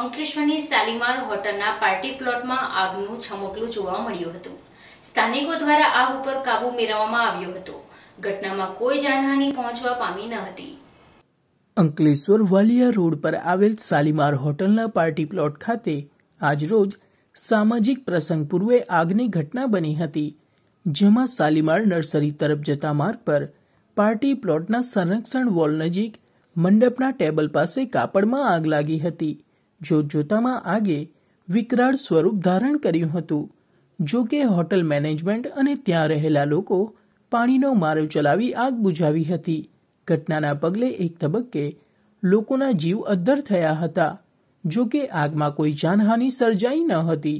અંકલેશ્વરની શાલીમાર હોટલના પાર્ટી પ્લોટમાં આગનું છમકલું જોવા મળ્યું હતું સ્થાનિકો દ્વારા આગ ઉપર કાબુ મેળવવામાં આવ્યો હતો ઘટનામાં કોઈ જાનહાની પહોંચવા પામી ન હતી અંકલેશ્વર વાલિયા રોડ પર આવેલ શાલીમાર હોટલના પાર્ટી પ્લોટ ખાતે આજરોજ સામાજિક પ્રસંગ પૂર્વે આગની ઘટના બની હતી જેમાં શાલીમાર નર્સરી તરફ જતા માર્ગ પર પાર્ટી પ્લોટના સંરક્ષણ વોલ નજીક મંડપના ટેબલ પાસે કાપડમાં આગ લાગી હતી જોતજોતામાં આગે વિકરાળ સ્વરૂપ ધારણ કર્યું હતું જો કે હોટલ મેનેજમેન્ટ અને ત્યાં રહેલા લોકો પાણીનો મારો ચલાવી આગ બુઝાવી હતી ઘટનાના પગલે એક તબક્કે લોકોના જીવ અદ્ધર થયા હતા જો કે આગમાં કોઈ જાનહાની સર્જાઈ ન હતી